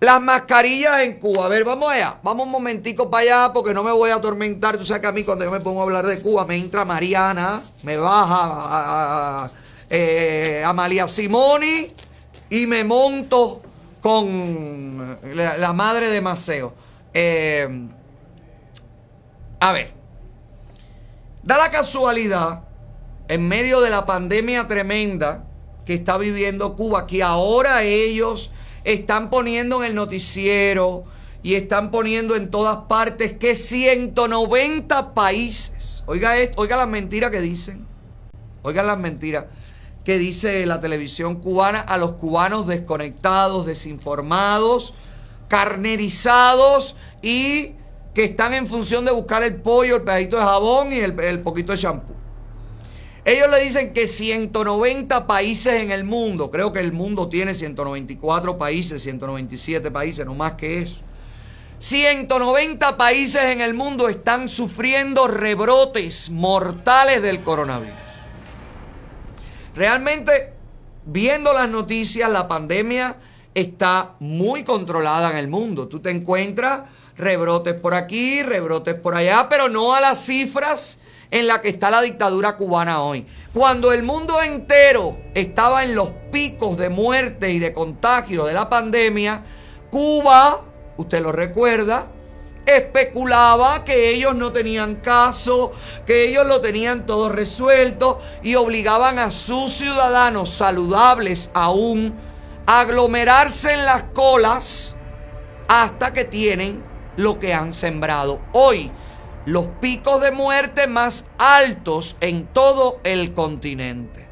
Las mascarillas en Cuba. A ver, vamos allá. Vamos un momentico para allá porque no me voy a atormentar. Tú sabes que a mí cuando yo me pongo a hablar de Cuba me entra Mariana, me baja a, eh, Amalia Simoni y me monto con la, madre de Maceo. Eh, a ver, da la casualidad, en medio de la pandemia tremenda que está viviendo Cuba, que ahora ellos están poniendo en el noticiero y están poniendo en todas partes que 190 países, oiga, esto, oiga las mentiras que dicen, oiga las mentiras que dice la televisión cubana a los cubanos desconectados, desinformados, carnerizados y que están en función de buscar el pollo, el pedacito de jabón y el, el poquito de champú. Ellos le dicen que 190 países en el mundo, creo que el mundo tiene 194 países, 197 países, no más que eso. 190 países en el mundo están sufriendo rebrotes mortales del coronavirus. Realmente, viendo las noticias, la pandemia está muy controlada en el mundo. Tú te encuentras rebrotes por aquí, rebrotes por allá, pero no a las cifras en la que está la dictadura cubana hoy. Cuando el mundo entero estaba en los picos de muerte y de contagio de la pandemia, Cuba, usted lo recuerda, especulaba que ellos no tenían caso, que ellos lo tenían todo resuelto y obligaban a sus ciudadanos saludables aún a aglomerarse en las colas hasta que tienen lo que han sembrado. Hoy los picos de muerte más altos en todo el continente.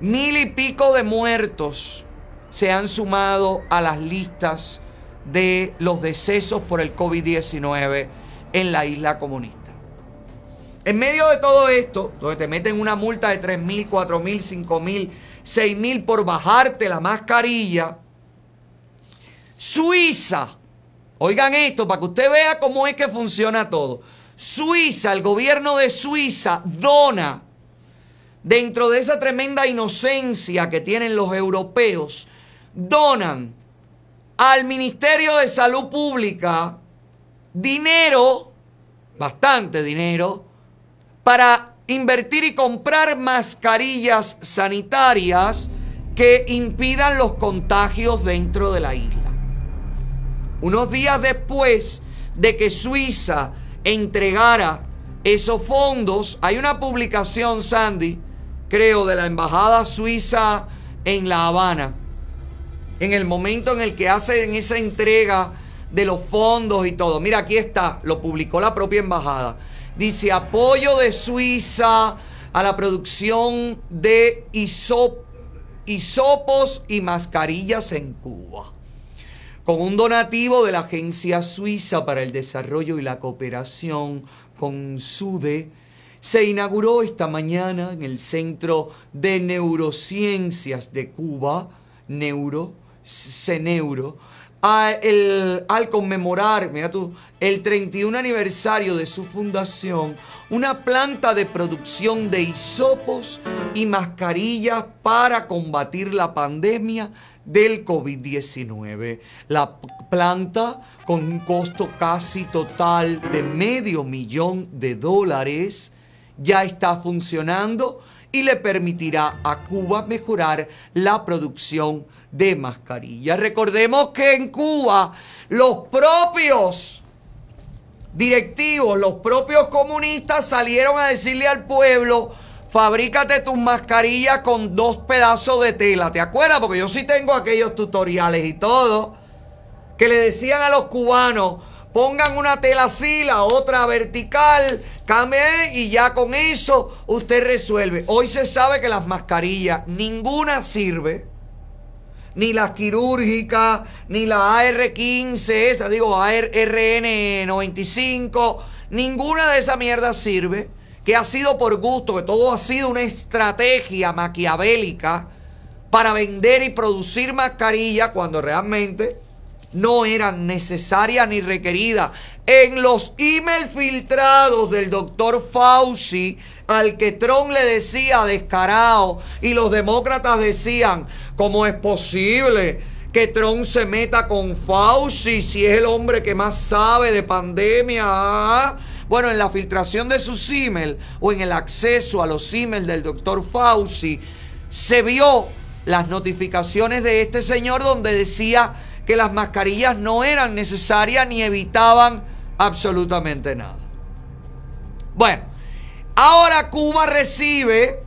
Mil y pico de muertos se han sumado a las listas de los decesos por el COVID-19 en la isla comunista. En medio de todo esto, donde te meten una multa de tres mil, cuatro mil, cinco mil, seis mil por bajarte la mascarilla, Suiza Oigan esto para que usted vea cómo es que funciona todo. Suiza, el gobierno de Suiza dona dentro de esa tremenda inocencia que tienen los europeos, donan al Ministerio de Salud Pública dinero, bastante dinero, para invertir y comprar mascarillas sanitarias que impidan los contagios dentro de la isla unos días después de que Suiza entregara esos fondos, hay una publicación, Sandy, creo, de la Embajada Suiza en La Habana, en el momento en el que hacen esa entrega de los fondos y todo. Mira, aquí está, lo publicó la propia embajada. Dice apoyo de Suiza a la producción de hisopos y mascarillas en Cuba con un donativo de la Agencia Suiza para el Desarrollo y la Cooperación con SUDE, se inauguró esta mañana en el Centro de Neurociencias de Cuba, Neuro, al conmemorar, el 31 aniversario de su fundación, una planta de producción de hisopos y mascarillas para combatir la pandemia del COVID-19. La planta, con un costo casi total de medio millón de dólares, ya está funcionando y le permitirá a Cuba mejorar la producción de mascarillas. Recordemos que en Cuba los propios directivos, los propios comunistas salieron a decirle al pueblo, Fabrícate tus mascarillas con dos pedazos de tela. ¿Te acuerdas? Porque yo sí tengo aquellos tutoriales y todo. Que le decían a los cubanos, pongan una tela así, la otra vertical, cambie y ya con eso usted resuelve. Hoy se sabe que las mascarillas, ninguna sirve. Ni las quirúrgicas, ni la AR-15, esa, digo, arn 95 ninguna de esa mierda sirve que ha sido por gusto, que todo ha sido una estrategia maquiavélica para vender y producir mascarillas cuando realmente no eran necesarias ni requeridas. En los emails filtrados del doctor Fauci, al que Trump le decía descarado y los demócratas decían, ¿cómo es posible que Trump se meta con Fauci si es el hombre que más sabe de pandemia? Bueno, en la filtración de sus emails o en el acceso a los emails del doctor Fauci, se vio las notificaciones de este señor donde decía que las mascarillas no eran necesarias ni evitaban absolutamente nada. Bueno, ahora Cuba recibe,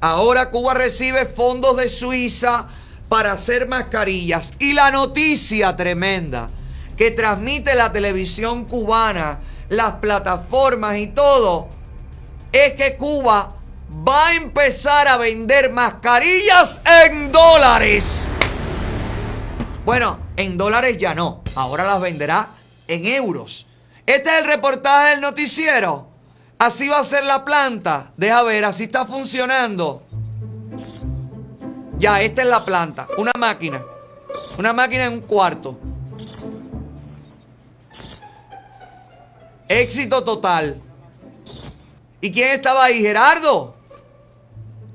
ahora Cuba recibe fondos de Suiza para hacer mascarillas. Y la noticia tremenda que transmite la televisión cubana las plataformas y todo, es que Cuba va a empezar a vender mascarillas en dólares. Bueno, en dólares ya no, ahora las venderá en euros. Este es el reportaje del noticiero. Así va a ser la planta. Deja ver, así está funcionando. Ya, esta es la planta, una máquina. Una máquina en un cuarto. Éxito total. ¿Y quién estaba ahí? Gerardo.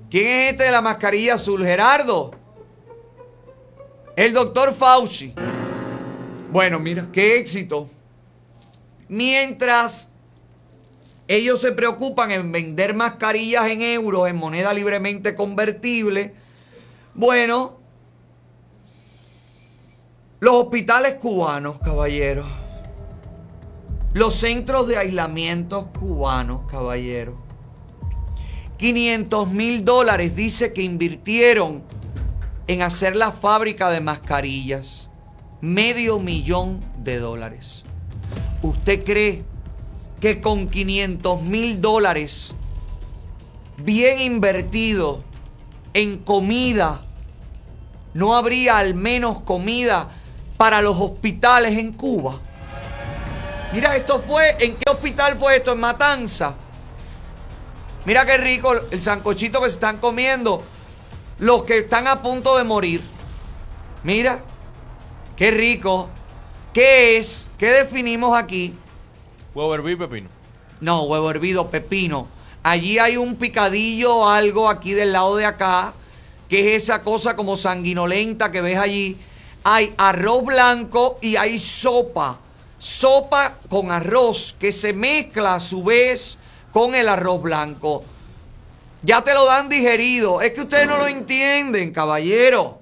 ¿Quién es este de la mascarilla azul? Gerardo. El doctor Fauci. Bueno, mira, qué éxito. Mientras ellos se preocupan en vender mascarillas en euros, en moneda libremente convertible, bueno, los hospitales cubanos, caballeros los centros de aislamiento cubanos, caballero. 500 mil dólares dice que invirtieron en hacer la fábrica de mascarillas. Medio millón de dólares. ¿Usted cree que con 500 mil dólares bien invertido en comida, no habría al menos comida para los hospitales en Cuba? Mira, esto fue, ¿en qué hospital fue esto? En Matanza. Mira qué rico el sancochito que se están comiendo los que están a punto de morir. Mira, qué rico. ¿Qué es? ¿Qué definimos aquí? Huevo hervido pepino. No, huevo hervido, pepino. Allí hay un picadillo o algo aquí del lado de acá, que es esa cosa como sanguinolenta que ves allí. Hay arroz blanco y hay sopa sopa con arroz que se mezcla a su vez con el arroz blanco. Ya te lo dan digerido. Es que ustedes no lo entienden, caballero.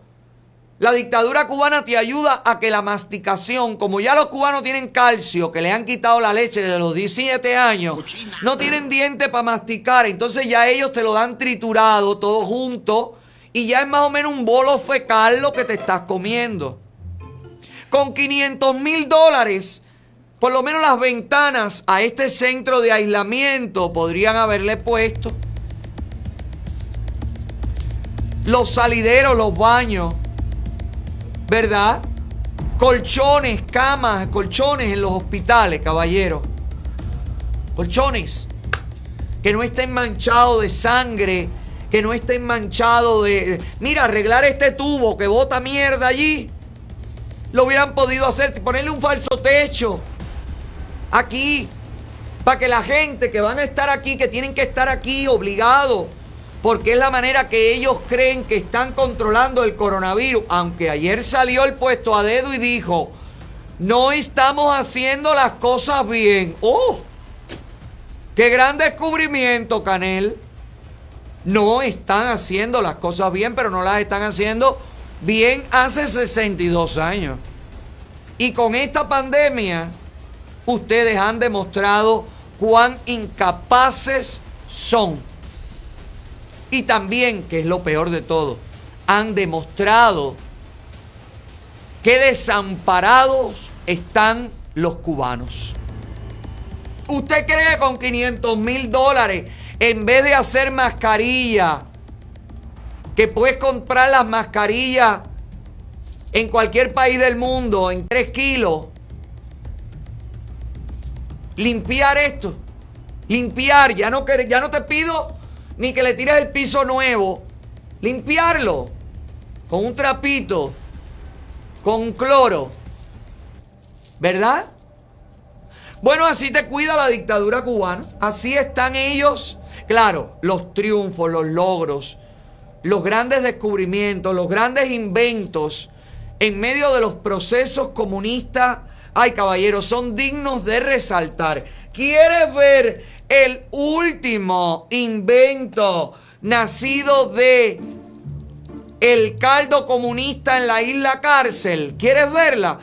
La dictadura cubana te ayuda a que la masticación, como ya los cubanos tienen calcio, que le han quitado la leche desde los 17 años, no tienen diente para masticar, entonces ya ellos te lo dan triturado todo junto y ya es más o menos un bolo fecal lo que te estás comiendo. Con 500 mil dólares por lo menos las ventanas a este centro de aislamiento podrían haberle puesto. Los salideros, los baños. ¿Verdad? Colchones, camas, colchones en los hospitales, caballero. Colchones. Que no estén manchados de sangre. Que no estén manchados de... Mira, arreglar este tubo que bota mierda allí. Lo hubieran podido hacer. Ponerle un falso techo aquí. Para que la gente que van a estar aquí, que tienen que estar aquí obligados, porque es la manera que ellos creen que están controlando el coronavirus. Aunque ayer salió el puesto a dedo y dijo, no estamos haciendo las cosas bien. ¡Oh! ¡Qué gran descubrimiento, Canel! No están haciendo las cosas bien, pero no las están haciendo bien hace 62 años. Y con esta pandemia ustedes han demostrado cuán incapaces son. Y también, que es lo peor de todo, han demostrado que desamparados están los cubanos. ¿Usted cree que con 500 mil dólares, en vez de hacer mascarilla, que puedes comprar las mascarillas en cualquier país del mundo en 3 kilos, limpiar esto. Limpiar, ya no, ya no te pido ni que le tires el piso nuevo. Limpiarlo con un trapito, con cloro. ¿Verdad? Bueno, así te cuida la dictadura cubana. Así están ellos. Claro, los triunfos, los logros, los grandes descubrimientos, los grandes inventos en medio de los procesos comunistas ay caballeros, son dignos de resaltar. ¿Quieres ver el último invento nacido de el caldo comunista en la isla cárcel? ¿Quieres verla?